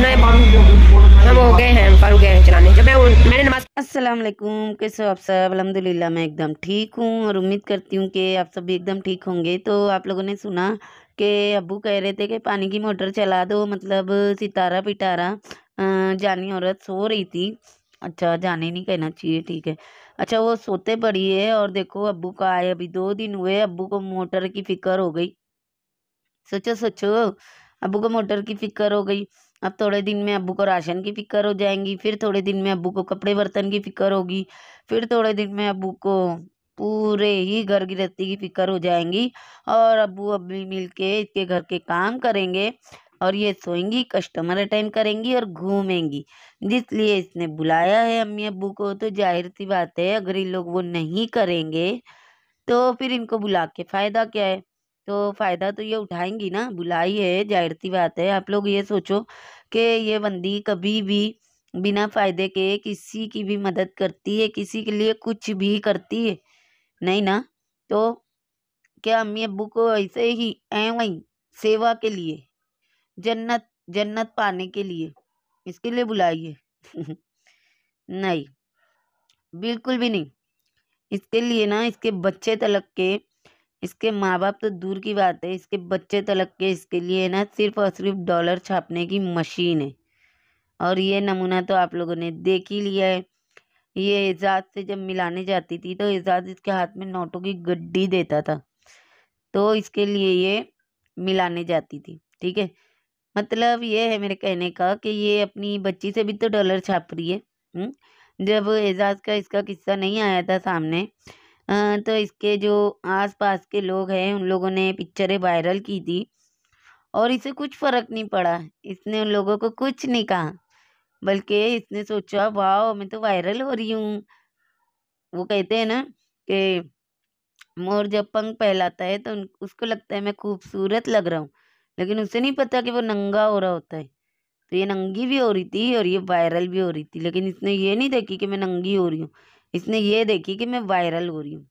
हम हो गए हैं फारूक गए चलाने जब मैं मैंने कैसे आप सब अल्हम्दुलिल्लाह मैं एकदम ठीक हूँ और उम्मीद करती हूँ कि आप सब भी एकदम ठीक होंगे तो आप लोगों ने सुना कि अबू कह रहे थे कि पानी की मोटर चला दो मतलब सितारा पिटारा जानी औरत सो रही थी अच्छा जाने नहीं कहना चाहिए ठीक है अच्छा वो सोते पड़ी है और देखो अबू का आए अभी दो दिन हुए अबू को मोटर की फिक्र हो गई सोचो सोचो अबू को मोटर की फिक्र हो गई अब थोड़े दिन में अबू को राशन की फिक्र हो जाएंगी फिर थोड़े दिन में अबू को कपड़े बर्तन की फिक्र होगी फिर थोड़े दिन में अबू को पूरे ही घर गृहस्थी की फिक्र हो जाएंगी और अबू अबी मिल के इसके घर के काम करेंगे और ये सोएंगी कस्टमर अटेंड करेंगी और घूमेंगी जिसलिए इसने बुलाया है अम्मी अबू को तो जाहिर सी बात है अगर ये लोग वो नहीं करेंगे तो फिर इनको बुला के फ़ायदा क्या है तो फ़ायदा तो ये उठाएंगी ना बुलाई है जाहिर सी बात है आप लोग ये सोचो कि ये बंदी कभी भी बिना फ़ायदे के किसी की भी मदद करती है किसी के लिए कुछ भी करती है नहीं ना तो क्या अम्मी अबू को ऐसे ही ऐ वहीं सेवा के लिए जन्नत जन्नत पाने के लिए इसके लिए बुलाइए नहीं बिल्कुल भी नहीं इसके लिए ना इसके बच्चे तलक के इसके माँ बाप तो दूर की बात है इसके बच्चे तलक तो के इसके लिए ना सिर्फ और सिर्फ डॉलर छापने की मशीन है और ये नमूना तो आप लोगों ने देख ही लिया है ये एजाज से जब मिलाने जाती थी तो एजाज इसके हाथ में नोटों की गड्डी देता था तो इसके लिए ये मिलाने जाती थी ठीक है मतलब ये है मेरे कहने का कि ये अपनी बच्ची से भी तो डॉलर छाप रही है हुँ? हम्म? जब एजाज का इसका किस्सा नहीं आया था सामने तो इसके जो आसपास के लोग हैं उन लोगों ने पिक्चरें वायरल की थी और इसे कुछ फ़र्क नहीं पड़ा इसने उन लोगों को कुछ नहीं कहा बल्कि इसने सोचा वाह मैं तो वायरल हो रही हूँ वो कहते हैं ना कि मोर जब पंख फैलाता है तो उसको लगता है मैं खूबसूरत लग रहा हूँ लेकिन उसे नहीं पता कि वो नंगा हो रहा होता है तो ये नंगी भी हो रही थी और ये वायरल भी हो रही थी लेकिन इसने ये नहीं देखी कि मैं नंगी हो रही हूँ इसने ये देखी कि मैं वायरल हो रही हूँ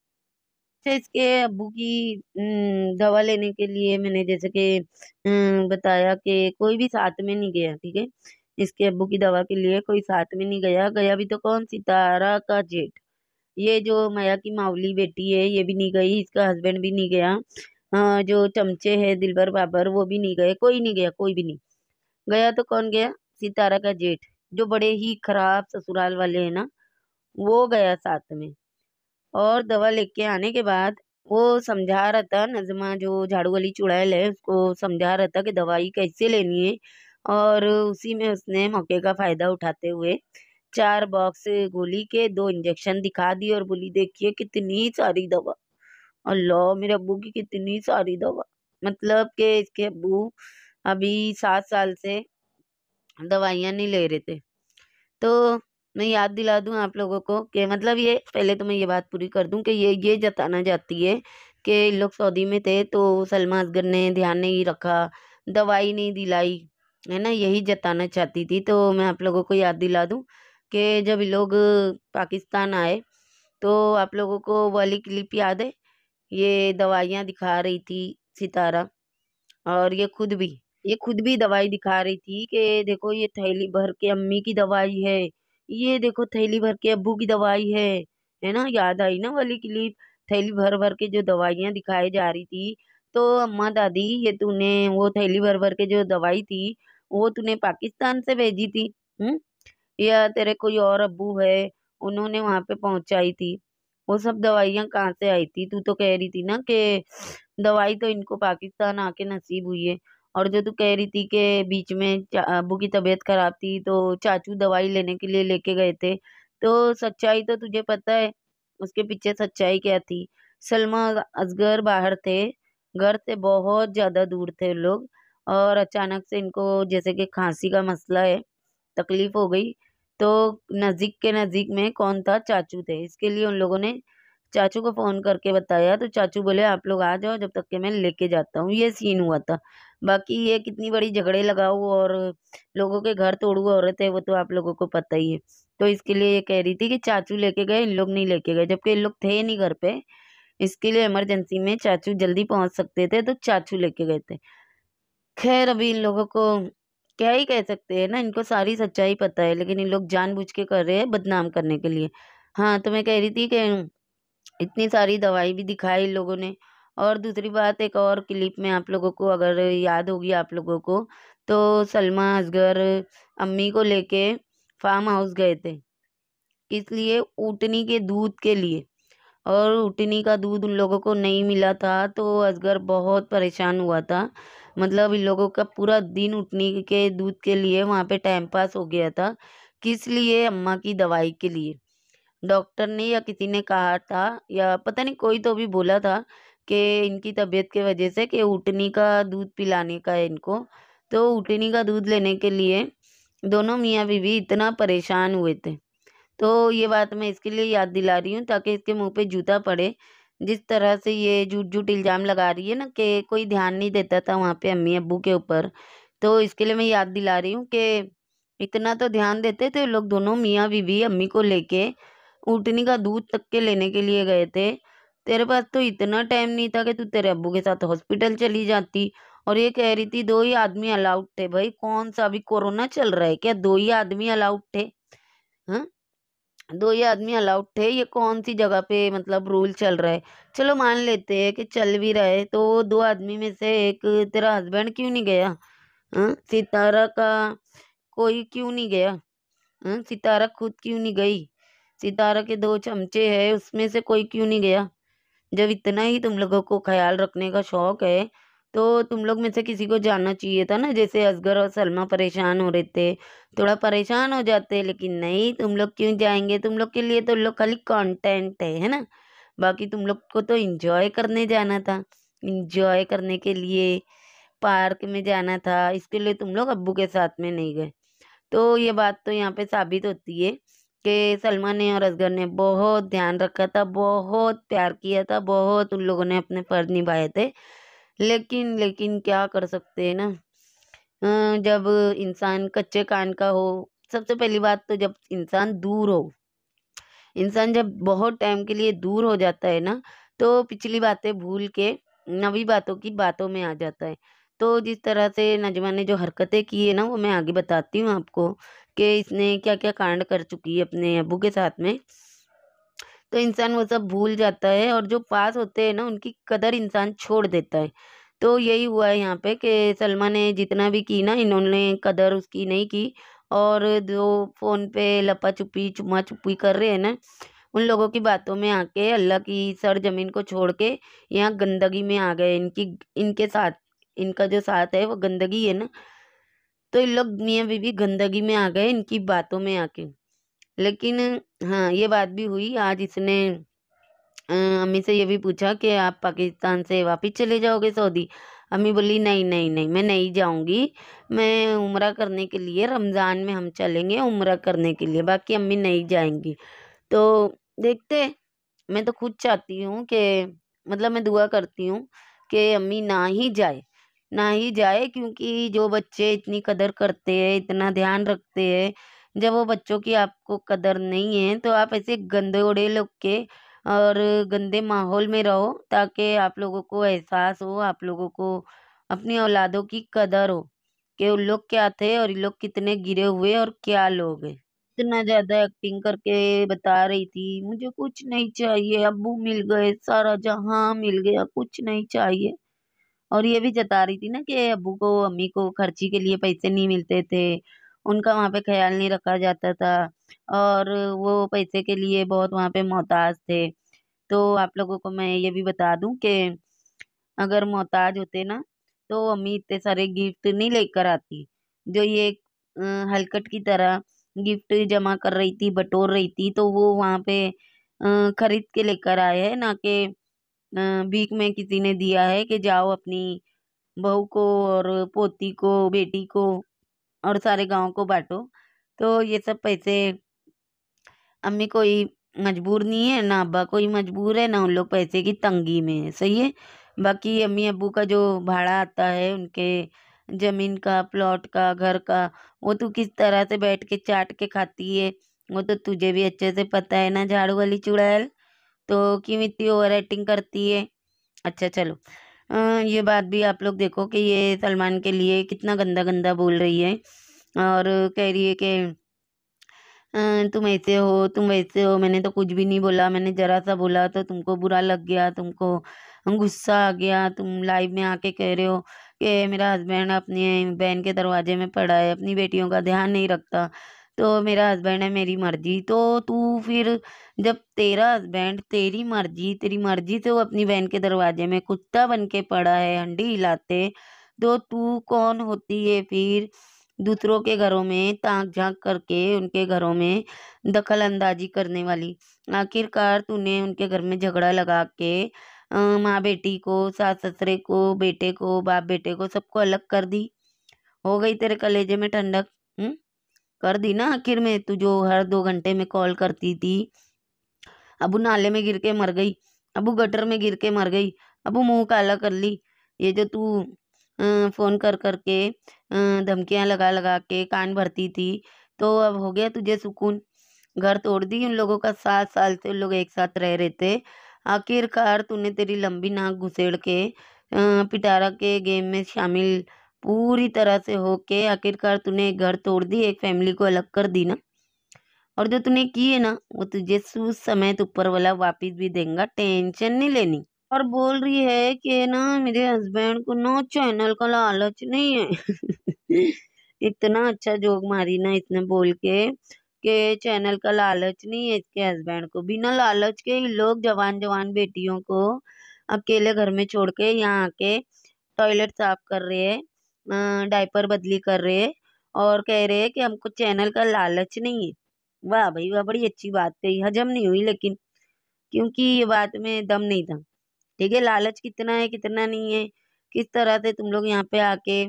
अच्छा इसके अबू की हम्म, दवा लेने के लिए मैंने जैसे कि हम्म, बताया कि कोई भी साथ में नहीं गया ठीक है इसके अबू की दवा के लिए कोई साथ में नहीं गया गया भी तो कौन सितारा का जेठ ये जो माया की मावली बेटी है ये भी नहीं गई इसका हस्बैंड भी नहीं गया जो चमचे है दिलबर बाबर वो भी नहीं गए कोई नहीं गया कोई भी नहीं गया तो कौन गया सितारा का जेठ जो बड़े ही खराब ससुराल वाले हैं ना वो गया साथ में और दवा लेके आने के बाद वो समझा रहा था नजमा जो झाड़ू वाली चुड़ैल है उसको समझा रहा था कि दवाई कैसे लेनी है और उसी में उसने मौके का फ़ायदा उठाते हुए चार बॉक्स गोली के दो इंजेक्शन दिखा दिए और बोली देखिए कितनी सारी दवा अल्लाह मेरे अबू की कितनी सारी दवा मतलब कि इसके अबू अभी सात साल से दवाइयाँ नहीं ले रहे थे तो मैं याद दिला दूँ आप लोगों को कि मतलब ये पहले तो मैं ये बात पूरी कर दूँ कि ये ये जताना जाती है कि लोग सऊदी में थे तो सलमा असगर ने ध्यान नहीं रखा दवाई नहीं दिलाई है ना यही जताना चाहती थी तो मैं आप लोगों को याद दिला दूँ कि जब लोग पाकिस्तान आए तो आप लोगों को वाली क्लिप याद है ये दवाइयाँ दिखा रही थी सितारा और ये खुद भी ये खुद भी दवाई दिखा रही थी कि देखो ये थैली भर के अम्मी की दवाई है ये देखो थैली भर के अबू की दवाई है है ना याद आई ना वाली क्लिप थैली भर भर के जो दवाइयाँ दिखाई जा रही थी तो अम्मा दादी ये तूने वो थैली भर भर के जो दवाई थी वो तूने पाकिस्तान से भेजी थी हम्म या तेरे कोई और अबू है उन्होंने वहाँ पे पहुँचाई थी वो सब दवाइयाँ कहाँ से आई थी तू तो कह रही थी ना कि दवाई तो इनको पाकिस्तान आके नसीब हुई है और जो तू कह रही थी कि बीच में अबू की तबीयत ख़राब थी तो चाचू दवाई लेने के लिए लेके गए थे तो सच्चाई तो तुझे पता है उसके पीछे सच्चाई क्या थी सलमा असगर बाहर थे घर से बहुत ज़्यादा दूर थे लोग और अचानक से इनको जैसे कि खांसी का मसला है तकलीफ़ हो गई तो नज़दीक के नज़दीक में कौन था चाचू थे इसके लिए उन लोगों ने चाचू को फ़ोन करके बताया तो चाचू बोले आप लोग आ जाओ जब तक के मैं लेके जाता हूँ ये सीन हुआ था बाकी ये कितनी बड़ी झगड़े लगाऊ और लोगों के घर तोड़ू औरत है वो तो आप लोगों को पता ही है तो इसके लिए ये कह रही थी कि चाचू लेके गए इन लोग नहीं लेके गए जबकि इन लोग थे नहीं घर पे इसके लिए इमरजेंसी में चाचू जल्दी पहुंच सकते थे तो चाचू लेके गए थे खैर अभी इन लोगों को क्या ही कह सकते हैं ना इनको सारी सच्चाई पता है लेकिन इन लोग जानबूझ के कर रहे हैं बदनाम करने के लिए हाँ तो मैं कह रही थी कि इतनी सारी दवाई भी दिखाई लोगों ने और दूसरी बात एक और क्लिप में आप लोगों को अगर याद होगी आप लोगों को तो सलमा असगर अम्मी को लेके फार्म हाउस गए थे किस लिए ऊटनी के दूध के लिए और ऊटनी का दूध उन लोगों को नहीं मिला था तो असगर बहुत परेशान हुआ था मतलब इन लोगों का पूरा दिन ऊटनी के दूध के लिए वहाँ पे टाइम पास हो गया था किस लिए अम्मा की दवाई के लिए डॉक्टर ने या किसी ने कहा था या पता नहीं कोई तो भी बोला था कि इनकी तबीयत के वजह से कि उठनी का दूध पिलाने का है इनको तो उठनी का दूध लेने के लिए दोनों मियाँ बीवी इतना परेशान हुए थे तो ये बात मैं इसके लिए याद दिला रही हूँ ताकि इसके मुंह पे जूता पड़े जिस तरह से ये झूठ झूठ इल्ज़ाम लगा रही है ना कि कोई ध्यान नहीं देता था वहाँ पे अम्मी अबू के ऊपर तो इसके लिए मैं याद दिला रही हूँ कि इतना तो ध्यान देते थे लोग दोनों मियाँ बीवी अम्मी को लेके ऊँटनी का दूध तक के लेने के लिए गए थे तेरे पास तो इतना टाइम नहीं था कि तू तेरे अबू के साथ हॉस्पिटल चली जाती और ये कह रही थी दो ही आदमी अलाउड थे भाई कौन सा अभी कोरोना चल रहा है क्या दो ही आदमी अलाउड थे हाँ दो ही आदमी अलाउड थे ये कौन सी जगह पे मतलब रूल चल रहा है चलो मान लेते हैं कि चल भी रहे तो दो आदमी में से एक तेरा हस्बैंड क्यों नहीं गया हाँ सितारा का कोई क्यों नहीं गया हाँ सितारा खुद क्यों नहीं गई सितारा के दो चमचे है उसमें से कोई क्यों नहीं गया जब इतना ही तुम लोगों को ख्याल रखने का शौक़ है तो तुम लोग में से किसी को जाना चाहिए था ना जैसे असगर और सलमा परेशान हो रहे थे थोड़ा परेशान हो जाते लेकिन नहीं तुम लोग क्यों जाएंगे तुम लोग के लिए तो लोग खाली कंटेंट है है ना बाकी तुम लोग को तो इंजॉय करने जाना था इंजॉय करने के लिए पार्क में जाना था इसके लिए तुम लोग अबू के साथ में नहीं गए तो ये बात तो यहाँ पे साबित होती है कि सलमान ने और असगर ने बहुत ध्यान रखा था बहुत प्यार किया था बहुत उन लोगों ने अपने फ़र्ज निभाए थे लेकिन लेकिन क्या कर सकते हैं ना जब इंसान कच्चे कान का हो सबसे पहली बात तो जब इंसान दूर हो इंसान जब बहुत टाइम के लिए दूर हो जाता है ना तो पिछली बातें भूल के नवी बातों की बातों में आ जाता है तो जिस तरह से नजमा ने जो हरकतें की है ना वो मैं आगे बताती हूँ आपको कि इसने क्या क्या कांड कर चुकी है अपने अबू के साथ में तो इंसान वो सब भूल जाता है और जो पास होते हैं ना उनकी कदर इंसान छोड़ देता है तो यही हुआ है यहाँ पे कि सलमा ने जितना भी की ना इन्होंने कदर उसकी नहीं की और जो फ़ोन पे लपा छुपी चुमा छुपी कर रहे हैं ना उन लोगों की बातों में आके अल्लाह की सर ज़मीन को छोड़ के यहाँ गंदगी में आ गए इनकी इनके साथ इनका जो साथ है वो गंदगी है ना तो इन लोग मियाँ बीबी गंदगी में आ गए इनकी बातों में आके लेकिन हाँ ये बात भी हुई आज इसने अम्मी से ये भी पूछा कि आप पाकिस्तान से वापस चले जाओगे सऊदी अम्मी बोली नहीं नहीं नहीं मैं नहीं जाऊंगी मैं उम्र करने के लिए रमज़ान में हम चलेंगे उम्र करने के लिए बाकी अम्मी नहीं जाएंगी तो देखते मैं तो खुद चाहती हूँ कि मतलब मैं दुआ करती हूँ कि अम्मी ना ही जाए ना ही जाए क्योंकि जो बच्चे इतनी कदर करते हैं इतना ध्यान रखते हैं जब वो बच्चों की आपको कदर नहीं है तो आप ऐसे गंदे ओढ़े लोग के और गंदे माहौल में रहो ताकि आप लोगों को एहसास हो आप लोगों को अपनी औलादों की कदर हो कि उन लोग क्या थे और लोग कितने गिरे हुए और क्या लोग हैं इतना ज़्यादा एक्टिंग करके बता रही थी मुझे कुछ नहीं चाहिए अबू मिल गए सारा जहाँ मिल गया कुछ नहीं चाहिए और ये भी जता रही थी ना कि अबू को अम्मी को खर्ची के लिए पैसे नहीं मिलते थे उनका वहाँ पे ख्याल नहीं रखा जाता था और वो पैसे के लिए बहुत वहाँ पे मोहताज थे तो आप लोगों को मैं ये भी बता दूँ कि अगर मोहताज होते ना तो अम्मी इतने सारे गिफ्ट नहीं लेकर आती जो ये हलकट की तरह गिफ्ट जमा कर रही थी बटोर रही थी तो वो वहाँ पे ख़रीद के लेकर आए हैं ना कि भीख में किसी ने दिया है कि जाओ अपनी बहू को और पोती को बेटी को और सारे गांव को बांटो तो ये सब पैसे अम्मी कोई मजबूर नहीं है ना अब्बा कोई मजबूर है ना उन लोग पैसे की तंगी में है सही है बाकी अम्मी अबू का जो भाड़ा आता है उनके ज़मीन का प्लॉट का घर का वो तू किस तरह से बैठ के चाट के खाती है वो तो तुझे भी अच्छे से पता है ना झाड़ू वाली चुड़ैल तो क्यों इतनी ओवर एक्टिंग करती है अच्छा चलो आ, ये बात भी आप लोग देखो कि ये सलमान के लिए कितना गंदा गंदा बोल रही है और कह रही है कि तुम ऐसे हो तुम वैसे हो मैंने तो कुछ भी नहीं बोला मैंने ज़रा सा बोला तो तुमको बुरा लग गया तुमको गुस्सा आ गया तुम लाइव में आके कह रहे हो कि मेरा हस्बैंड अपने बहन के दरवाजे में पड़ा है अपनी बेटियों का ध्यान नहीं रखता तो मेरा हस्बैंड है मेरी मर्जी तो तू फिर जब तेरा हस्बैंड तेरी मर्जी तेरी मर्जी से वो अपनी बहन के दरवाजे में कुत्ता बन के पड़ा है हंडी हिलाते तो तू कौन होती है फिर दूसरों के घरों में ताक झांक करके उनके घरों में दखल अंदाजी करने वाली आखिरकार तूने उनके घर में झगड़ा लगा के माँ बेटी को सास ससुरे को बेटे को बाप बेटे को सबको अलग कर दी हो गई तेरे कलेजे में ठंडक कर दी ना आखिर में तू जो हर दो घंटे में कॉल करती थी अब नाले में गिर के मर गई अब गटर में गिर के मर गई अबू मुंह काला कर ली ये जो तू फ़ोन कर कर के लगा लगा के कान भरती थी तो अब हो गया तुझे सुकून घर तोड़ दी उन लोगों का सात साल से उन लोग एक साथ रह रहे थे आखिरकार तूने तेरी लंबी नाक घुसेड़ के पिटारा के गेम में शामिल पूरी तरह से होके आखिरकार तूने एक घर तोड़ दी एक फैमिली को अलग कर दी ना और जो तूने की है ना वो तुझे उस समय ऊपर वाला वापिस भी देगा टेंशन नहीं लेनी और बोल रही है कि ना मेरे हस्बैंड को ना चैनल का लालच नहीं है इतना अच्छा जोक मारी ना इसने बोल के के चैनल का लालच नहीं है इसके हस्बैंड को बिना लालच के लोग जवान जवान बेटियों को अकेले घर में छोड़ के यहाँ आके टॉयलेट साफ कर रहे हैं डायपर बदली कर रहे हैं और कह रहे हैं कि हमको चैनल का लालच नहीं है वाह भाई वाह बड़ी अच्छी बात कही हजम नहीं हुई लेकिन क्योंकि ये बात में दम नहीं था ठीक है लालच कितना है कितना नहीं है किस तरह से तुम लोग यहाँ पे आके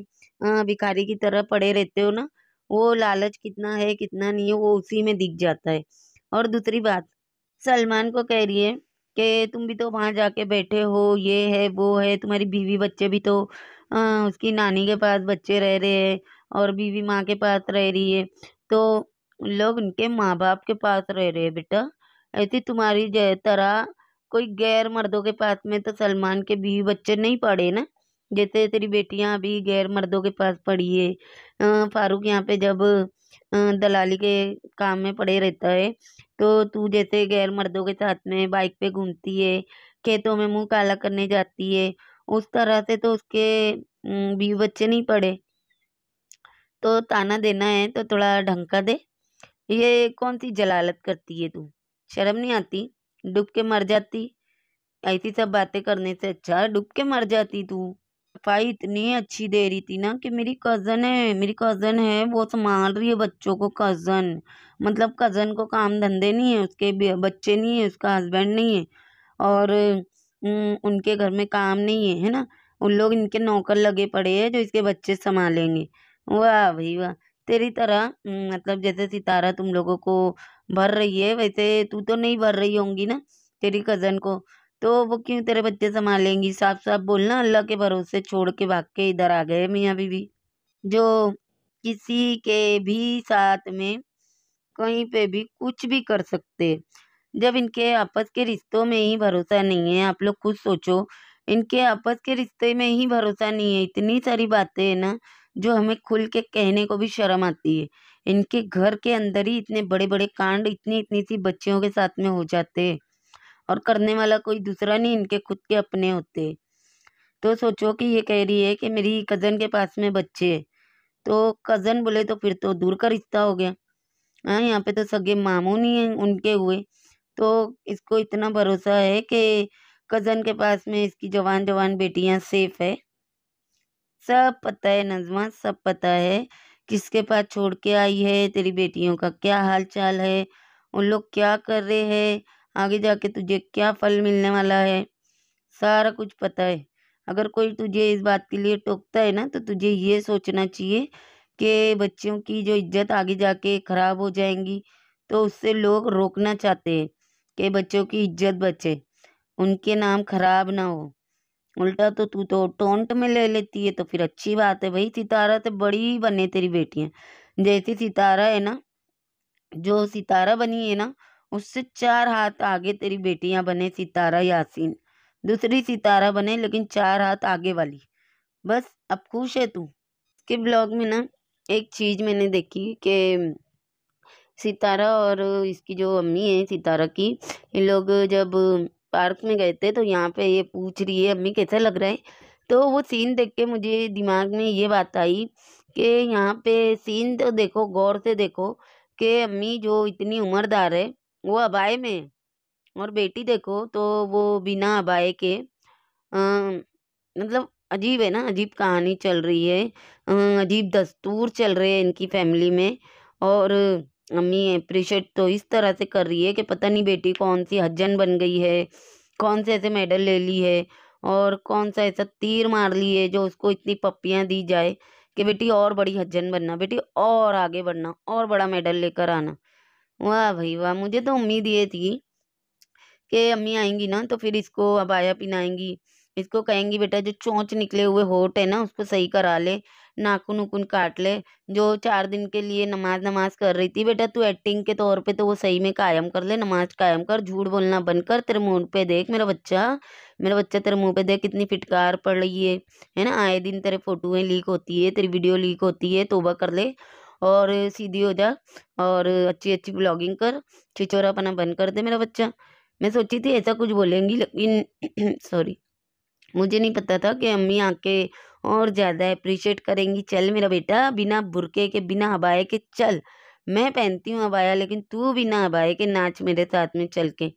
भिखारी की तरह पड़े रहते हो ना वो लालच कितना है कितना नहीं है वो उसी में दिख जाता है और दूसरी बात सलमान को कह रही है कि तुम भी तो वहाँ जाके बैठे हो ये है वो है तुम्हारी बीवी बच्चे भी तो हाँ, उसकी नानी के पास बच्चे रह रहे हैं और बीवी माँ के पास रह रही है तो लोग उनके माँ बाप के पास रह रहे हैं बेटा ऐसी तुम्हारी तरह कोई गैर मर्दों के पास में तो सलमान के बीवी बच्चे नहीं पढ़े ना जैसे तेरी बेटियाँ अभी गैर मर्दों के पास पड़ी है फारूक यहाँ पे जब दलाली के काम में पड़े रहता है तो तू जैसे गैर मर्दों के साथ में बाइक पे घूमती है खेतों में मुंह काला करने जाती है उस तरह से तो उसके भी बच्चे नहीं पड़े तो ताना देना है तो थोड़ा ढंग का दे ये कौन सी जलालत करती है तू शर्म नहीं आती डूब के मर जाती ऐसी सब बातें करने से अच्छा डूब के मर जाती तू सफाई इतनी अच्छी दे रही थी ना कि मेरी कज़न है मेरी कज़न है वो संभाल रही है बच्चों को कज़न मतलब कज़न को काम धंधे नहीं है उसके बच्चे नहीं है उसका हस्बैंड नहीं है और उनके घर में काम नहीं है है ना उन लोग इनके नौकर लगे पड़े हैं जो इसके बच्चे संभालेंगे वाह भाई वाह तेरी तरह मतलब जैसे सितारा तुम लोगों को भर रही है वैसे तू तो नहीं भर रही होंगी ना तेरी कज़न को तो वो क्यों तेरे बच्चे संभालेंगी साफ साफ बोलना अल्लाह के भरोसे छोड़ के भाग के इधर आ गए मियाँ बीवी जो किसी के भी साथ में कहीं पे भी कुछ भी कर सकते जब इनके आपस के रिश्तों में ही भरोसा नहीं है आप लोग खुद सोचो इनके आपस के रिश्ते में ही भरोसा नहीं है इतनी सारी बातें हैं ना जो हमें खुल के कहने को भी शर्म आती है इनके घर के अंदर ही इतने बड़े बड़े कांड इतनी इतनी सी बच्चियों के साथ में हो जाते और करने वाला कोई दूसरा नहीं इनके खुद के अपने होते तो सोचो कि ये कह रही है कि मेरी कज़न के पास में बच्चे है तो कज़न बोले तो फिर तो दूर का रिश्ता हो गया हाँ यहाँ पे तो सगे मामू नहीं हैं उनके हुए तो इसको इतना भरोसा है कि कज़न के पास में इसकी जवान जवान बेटियां सेफ है सब पता है नजमा सब पता है किसके पास छोड़ के आई है तेरी बेटियों का क्या हाल चाल है उन लोग क्या कर रहे हैं आगे जाके तुझे क्या फल मिलने वाला है सारा कुछ पता है अगर कोई तुझे इस बात के लिए टोकता है ना तो तुझे ये सोचना चाहिए कि बच्चों की जो इज्जत आगे जाके ख़राब हो जाएंगी तो उससे लोग रोकना चाहते हैं के बच्चों की इज्जत बचे उनके नाम खराब ना हो उल्टा तो तू तो टोंट में ले लेती है तो फिर अच्छी बात है भाई सितारा तो बड़ी बने तेरी बेटियां जैसी सितारा है ना जो सितारा बनी है ना उससे चार हाथ आगे तेरी बेटियां बने सितारा यासीन दूसरी सितारा बने लेकिन चार हाथ आगे वाली बस अब खुश है तू के ब्लॉग में ना एक चीज़ मैंने देखी कि सितारा और इसकी जो अम्मी है सितारा की इन लोग जब पार्क में गए थे तो यहाँ पे ये पूछ रही है अम्मी कैसा लग रहा है तो वो सीन देख के मुझे दिमाग में ये बात आई कि यहाँ पे सीन तो देखो गौर से देखो कि अम्मी जो इतनी उम्रदार है वो अबाए में और बेटी देखो तो वो बिना अबाए के आ, मतलब अजीब है ना अजीब कहानी चल रही है अजीब दस्तूर चल रहे हैं इनकी फैमिली में और अम्मी अप्रिशिएट तो इस तरह से कर रही है कि पता नहीं बेटी कौन सी हजन बन गई है कौन से ऐसे मेडल ले ली है और कौन सा ऐसा तीर मार ली है जो उसको इतनी पप्पियाँ दी जाए कि बेटी और बड़ी हजन बनना बेटी और आगे बढ़ना और बड़ा मेडल लेकर आना वाह भाई वाह मुझे तो उम्मीद ये थी कि अम्मी आएंगी ना तो फिर इसको अब आया पिनाएंगी इसको कहेंगी बेटा जो चोंच निकले हुए होट है ना उसको सही करा ले नाखून उखून काट ले जो चार दिन के लिए नमाज नमाज कर रही थी बेटा तू एक्टिंग के तौर पे तो वो सही में कायम कर ले नमाज कायम कर झूठ बोलना बंद कर तेरे मुंह पे देख मेरा बच्चा मेरा बच्चा तेरे मुंह पे देख कितनी फिटकार पड़ रही है है ना आए दिन तेरे फोटोएँ लीक होती है तेरी वीडियो लीक होती है तोबा कर ले और सीधी हो जा और अच्छी अच्छी ब्लॉगिंग कर छिचोरापना बंद कर दे मेरा बच्चा मैं सोची थी ऐसा कुछ बोलेंगी लेकिन सॉरी मुझे नहीं पता था कि अम्मी आके और ज़्यादा अप्रिशिएट करेंगी चल मेरा बेटा बिना बुरके के बिना हबाए के चल मैं पहनती हूँ हबाया लेकिन तू बिना हबाए के नाच मेरे साथ में चल के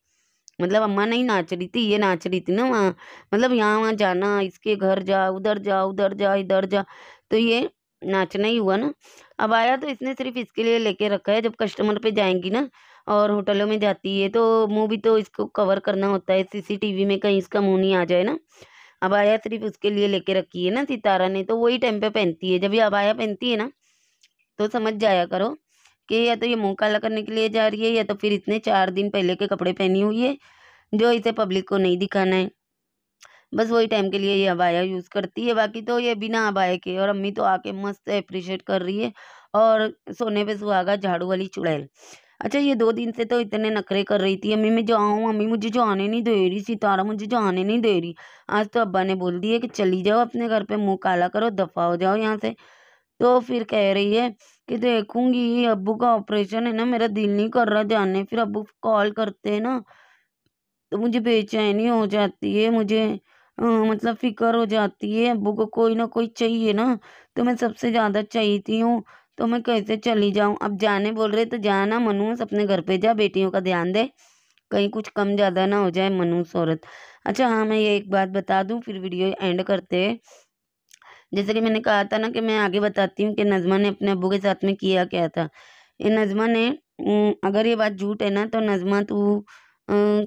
मतलब अम्मा नहीं नाच रही थी ये नाच रही थी ना वहाँ मतलब यहाँ वहाँ जाना इसके घर जा उधर जा उधर जा इधर जा तो ये नाचना ही हुआ ना अब आया तो इसने सिर्फ इसके लिए लेके रखा है जब कस्टमर पे जाएंगी ना और होटलों में जाती है तो मुंह भी तो इसको कवर करना होता है सीसीटीवी में कहीं इसका मुंह नहीं आ जाए ना अबाया सिर्फ उसके लिए लेके रखी है ना सितारा ने तो वही टाइम पे पहनती है जब ये अबाया पहनती है ना तो समझ जाया करो कि या तो ये मुंह काला करने के लिए जा रही है या तो फिर इसने चार दिन पहले के कपड़े पहनी हुई है जो इसे पब्लिक को नहीं दिखाना है बस वही टाइम के लिए ये अबाया यूज़ करती है बाकी तो ये बिना अबाया के और अम्मी तो आके मस्त अप्रिशिएट कर रही है और सोने पे सुहागा झाड़ू वाली चुड़ैल अच्छा ये दो दिन से तो इतने नखरे कर रही थी अम्मी मैं जाऊँ अम्मी मुझे जाने नहीं दे रही सितारा मुझे आने नहीं दे रही आज तो अब्बा ने बोल दिया कि चली जाओ अपने घर पे मुंह काला करो दफ़ा हो जाओ यहाँ से तो फिर कह रही है कि देखूंगी अबू का ऑपरेशन है ना मेरा दिल नहीं कर रहा जाने फिर अबू कॉल करते है ना तो मुझे बेचैनी हो जाती है मुझे आ, मतलब फ़िक्र हो जाती है अबू को कोई ना कोई चाहिए ना तो मैं सबसे ज़्यादा चाहती हूँ तो मैं कैसे चली जाऊँ अब जाने बोल रहे तो जाना मनूस अपने घर पे जा बेटियों का ध्यान दे कहीं कुछ कम ज़्यादा ना हो जाए मनूस औरत अच्छा हाँ मैं ये एक बात बता दूँ फिर वीडियो एंड करते जैसे कि मैंने कहा था ना कि मैं आगे बताती हूँ कि नज़मा ने अपने अबू के साथ में किया क्या था ये नज़मा ने अगर ये बात झूठ है ना तो नज़मा तू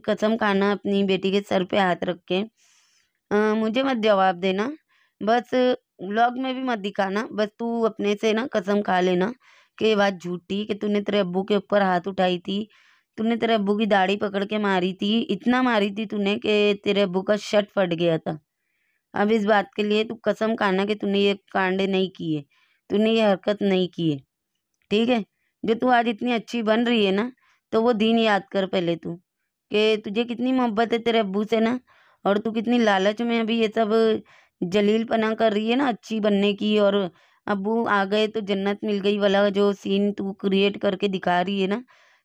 कसम खाना अपनी बेटी के सर पे हाथ रख के मुझे मत जवाब देना बस व्लॉग में भी मत दिखाना बस तू अपने से ना कसम खा लेना कि ये बात झूठी कि तूने तेरे अब्बू के ऊपर हाथ उठाई थी तूने तेरे अब्बू की दाढ़ी पकड़ के मारी थी इतना मारी थी तूने कि तेरे अब्बू का शर्ट फट गया था अब इस बात के लिए तू कसम खाना कि तूने ये कांडे नहीं किए तूने ये हरकत नहीं किए ठीक है जो तू आज इतनी अच्छी बन रही है ना तो वो दिन याद कर पहले तू कि तुझे कितनी मोहब्बत है तेरे अब्बू से ना और तू कितनी लालच में अभी ये सब जलील पना कर रही है ना अच्छी बनने की और अबू आ गए तो जन्नत मिल गई वाला जो सीन तू क्रिएट करके दिखा रही है ना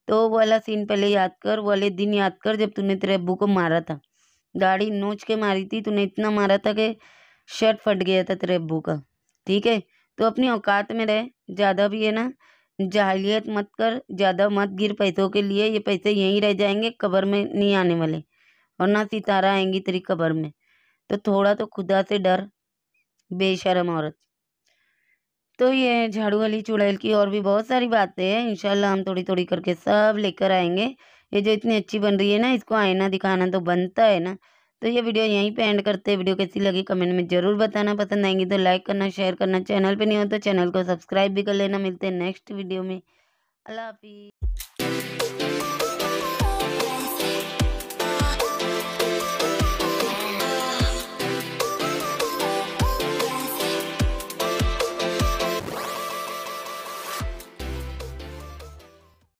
तो वाला सीन पहले याद कर वाले दिन याद कर जब तूने तेरे अबू को मारा था गाड़ी नोच के मारी थी तूने इतना मारा था कि शर्ट फट गया था तेरे अबू का ठीक है तो अपनी औकात में रह ज़्यादा भी है ना जाहलीत मत कर ज़्यादा मत गिर पैसों के लिए ये पैसे यहीं रह जाएंगे कबर में नहीं आने वाले और ना सितारा आएंगी तेरी कबर में तो थोड़ा तो खुदा से डर बेशरम औरत तो ये झाड़ू वाली चुड़ैल की और भी बहुत सारी बातें हैं इंशाल्लाह हम थोड़ी थोड़ी करके सब लेकर आएंगे ये जो इतनी अच्छी बन रही है ना इसको आईना दिखाना तो बनता है ना तो ये वीडियो यहीं पे एंड करते हैं वीडियो कैसी लगी कमेंट में ज़रूर बताना पसंद आएंगी तो लाइक करना शेयर करना चैनल पे नहीं हो तो चैनल को सब्सक्राइब भी कर लेना मिलते हैं नेक्स्ट वीडियो में अल्लाह हाफिज़